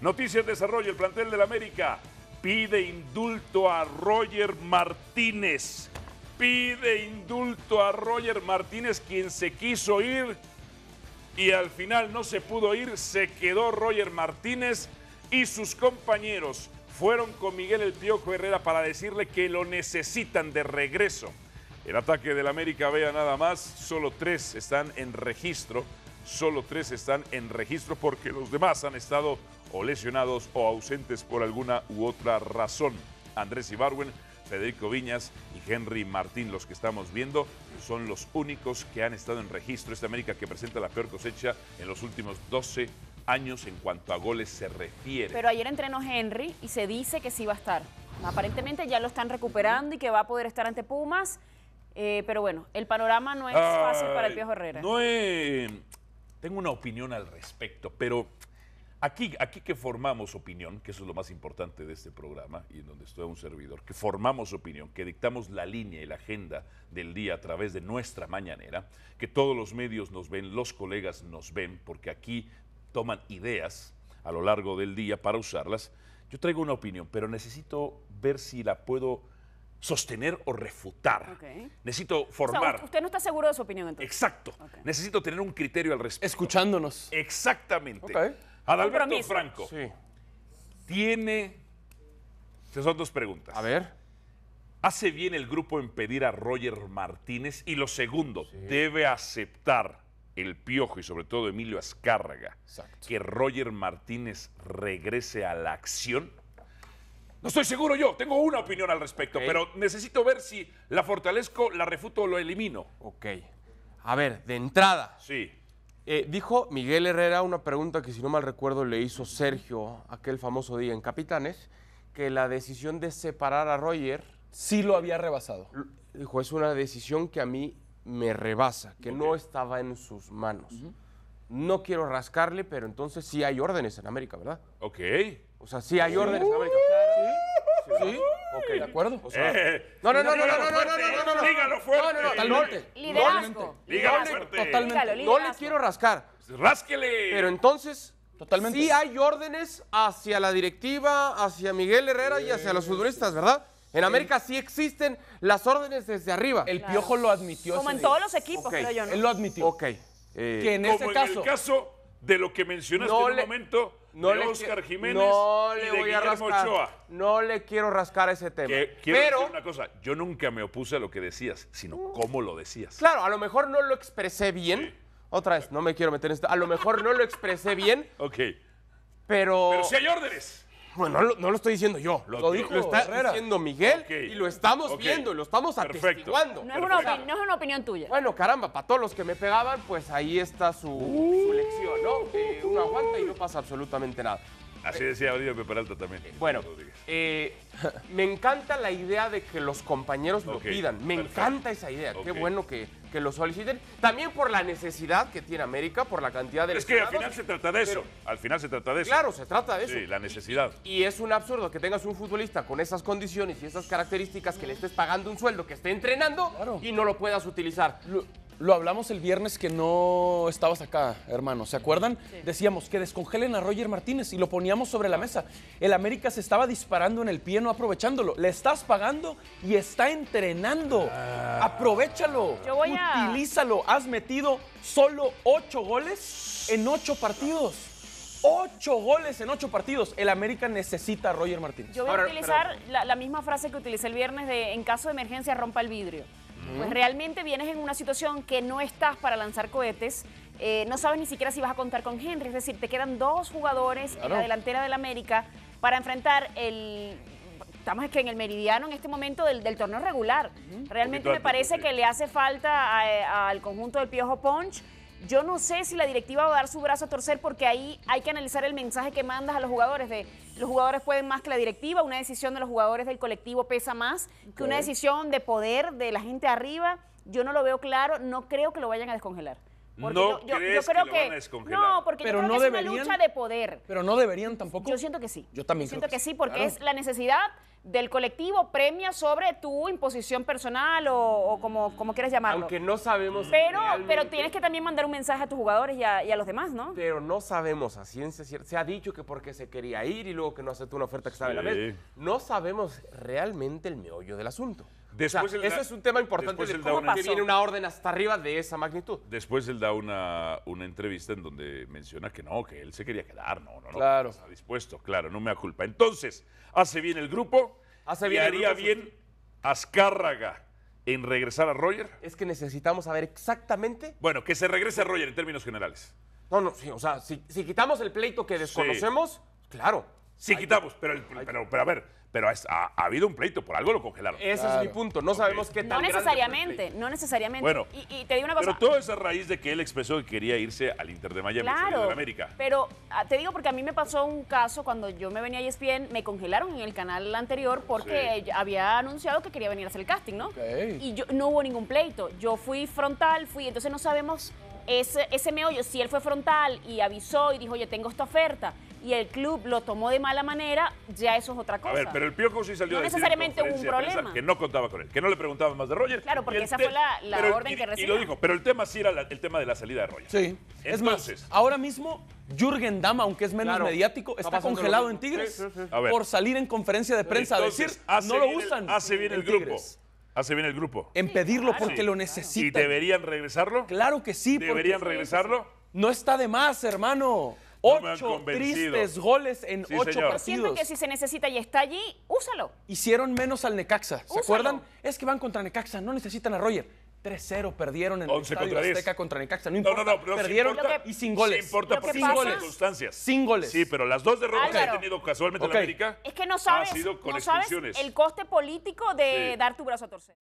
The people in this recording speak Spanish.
Noticias Desarrollo, el plantel la América pide indulto a Roger Martínez. Pide indulto a Roger Martínez, quien se quiso ir y al final no se pudo ir, se quedó Roger Martínez y sus compañeros fueron con Miguel El Piojo Herrera para decirle que lo necesitan de regreso. El ataque del América, vea nada más, solo tres están en registro, solo tres están en registro porque los demás han estado o lesionados o ausentes por alguna u otra razón. Andrés Ibarwen, Federico Viñas y Henry Martín, los que estamos viendo, son los únicos que han estado en registro. Esta América que presenta la peor cosecha en los últimos 12 años en cuanto a goles se refiere. Pero ayer entrenó Henry y se dice que sí va a estar. Aparentemente ya lo están recuperando y que va a poder estar ante Pumas. Eh, pero bueno, el panorama no es fácil para el Piojo Herrera. No Tengo una opinión al respecto, pero Aquí, aquí que formamos opinión, que eso es lo más importante de este programa y en donde estoy un servidor, que formamos opinión, que dictamos la línea y la agenda del día a través de nuestra mañanera, que todos los medios nos ven, los colegas nos ven, porque aquí toman ideas a lo largo del día para usarlas. Yo traigo una opinión, pero necesito ver si la puedo sostener o refutar. Necesito formar. usted no está seguro de su opinión entonces. Exacto. Necesito tener un criterio al respecto. Escuchándonos. Exactamente. Adalberto Franco. Tiene. Estas son dos preguntas. A ver. ¿Hace bien el grupo en pedir a Roger Martínez? Y lo segundo, ¿debe aceptar el Piojo y sobre todo Emilio Azcárraga que Roger Martínez regrese a la acción? No estoy seguro yo, tengo una opinión al respecto, pero necesito ver si la fortalezco, la refuto o lo elimino. Ok. A ver, de entrada. Sí. Eh, dijo Miguel Herrera una pregunta que si no mal recuerdo le hizo Sergio aquel famoso día en Capitanes, que la decisión de separar a Roger... Sí lo había rebasado. Dijo, es una decisión que a mí me rebasa, que no estaba en sus manos. No quiero rascarle, pero entonces sí hay órdenes en América, ¿verdad? Ok. O sea, sí hay órdenes en América. ¿Sí? ¿Sí? ¿De acuerdo? O sea, no, no, no, no, no, no, no, no, no, no, Dígalo Lígalo fuerte. No, no, no, totalmente. Liderazgo. Lígalo fuerte. Totalmente. No le quiero rascar. Rásquele. Pero entonces, totalmente. sí hay órdenes hacia la directiva, hacia Miguel Herrera y hacia los futbolistas, ¿verdad? En América sí existen las órdenes desde arriba. El Piojo lo admitió. Como en todos los equipos, creo yo, ¿no? Él lo admitió. Ok. Eh, que en como caso. Este en el caso de lo que mencionaste en un momento no le Jiménez voy No le quiero rascar ese tema. pero, una cosa, yo nunca me opuse a lo que decías, sino cómo lo decías. Claro, a lo mejor no lo expresé bien. Otra vez, no me quiero meter en esto. A lo mejor no lo expresé bien. ok. Pero... Pero si hay órdenes. Bueno, no, lo estoy diciendo yo, lo, lo está diciendo Miguel y lo estamos viendo, lo estamos atestiguando. No es, una opinión tuya. Bueno, caramba, para todos los que me pegaban, pues ahí está su, lección, ¿no? Que eh, uno aguanta y no pasa absolutamente nada. Así decía Olivia Peralta también. Eh, bueno, eh, me encanta la idea de que los compañeros lo pidan. Me encanta esa idea. Qué bueno que, lo soliciten. También por la necesidad que tiene América, por la cantidad de... Es que al final se trata de eso. al final se trata de eso. Claro, se trata de eso. Sí, la necesidad. Y, es un absurdo que tengas un futbolista con esas condiciones y esas características que le estés pagando un sueldo, que esté entrenando y no lo puedas utilizar. Lo hablamos el viernes que no estabas acá, hermano. ¿Se acuerdan? Decíamos que descongelen a Roger Martínez y lo poníamos sobre la mesa. El América se estaba disparando en el pie, no aprovechándolo. Le estás pagando y está entrenando. Ah. Aprovechalo. Yo Utilízalo. Has metido solo ocho goles en ocho partidos. Ocho goles en ocho partidos. El América necesita a Roger Martínez. Yo voy a utilizar la, la misma frase que utilicé el viernes de en caso de emergencia rompa el vidrio pues realmente vienes en una situación que no estás para lanzar cohetes, eh, no sabes ni siquiera si vas a contar con Henry, es decir, te quedan dos jugadores en la delantera del América para enfrentar el... Estamos que en el meridiano en este momento del, torneo regular. Realmente me parece que le hace falta eh, al conjunto del Piojo Punch yo no sé si la directiva va a dar su brazo a torcer porque ahí hay que analizar el mensaje que mandas a los jugadores de los jugadores pueden más que la directiva, una decisión de los jugadores del colectivo pesa más que una decisión de poder de la gente arriba. Yo no lo veo claro, no creo que lo vayan a descongelar no yo, creo que, No, porque es una lucha de poder. Pero no deberían tampoco. Yo siento que sí. Yo también siento que, sí, porque es la necesidad del colectivo premia sobre tu imposición personal o, como, como, quieras llamarlo. Aunque no sabemos. Pero, pero tienes que también mandar un mensaje a tus jugadores y a, los demás, ¿no? Pero no sabemos a ciencia cierta. Se ha dicho que porque se quería ir y luego que no aceptó una oferta que estaba en la mesa. No sabemos realmente el meollo del asunto. Después ese es un tema importante de cómo una, viene una orden hasta arriba de esa magnitud. Después él da una, una entrevista en donde menciona que no, que él se quería quedar, no, no, no. Claro. Está dispuesto, claro, no me da culpa. Entonces, hace bien el grupo hace bien y haría bien Azcárraga en regresar a Roger. Es que necesitamos saber exactamente. Bueno, que se regrese a Roger en términos generales. No, no, sí, o sea, si, quitamos el pleito que desconocemos, claro. Sí, quitamos, pero, pero, pero, a ver, pero ha, habido un pleito, por algo lo congelaron. Ese es mi punto, no sabemos qué tal No necesariamente, no necesariamente. Bueno, y, te digo una cosa. Pero todo es a raíz de que él expresó que quería irse al Inter de Miami, claro, de América. Pero ah, te digo porque a mí me pasó un caso cuando yo me venía a ESPN, me congelaron en el canal anterior porque había anunciado que quería venir a hacer el casting, ¿no? Y yo, no hubo ningún pleito, yo fui frontal, fui, entonces no sabemos ese, ese meollo, si él fue frontal y avisó y dijo, oye, tengo esta oferta, y el club lo tomó de mala manera, ya eso es otra cosa. A ver, pero el Piojo sí salió la a No necesariamente un problema. Que no contaba con él, que no le preguntaban más de Roger. Claro, porque esa fue la, orden que recibió. Y lo dijo, pero el tema sí era el tema de la salida de Roger. Sí. es más, ahora mismo Jürgen Dama, aunque es menos mediático, está, congelado en Tigres por salir en conferencia de prensa a decir, no lo usan. hace bien el, grupo. Hace ah, bien el grupo. En pedirlo porque lo necesitan. ¿Y deberían regresarlo? Claro que sí. ¿Deberían regresarlo? No está de más, hermano. Ocho tristes goles en ocho partidos. Siento que si se necesita y está allí, úsalo. Hicieron menos al Necaxa, ¿se acuerdan? Es que van contra Necaxa, no necesitan a Roger 3-0 perdieron en el Estadio Azteca contra Necaxa. No, importa, no, perdieron y sin goles. importa sin goles. circunstancias. Sin goles. Sí, pero las dos derrotas que ha tenido casualmente en América es que no sabes, sido con no el coste político de dar tu brazo a torcer.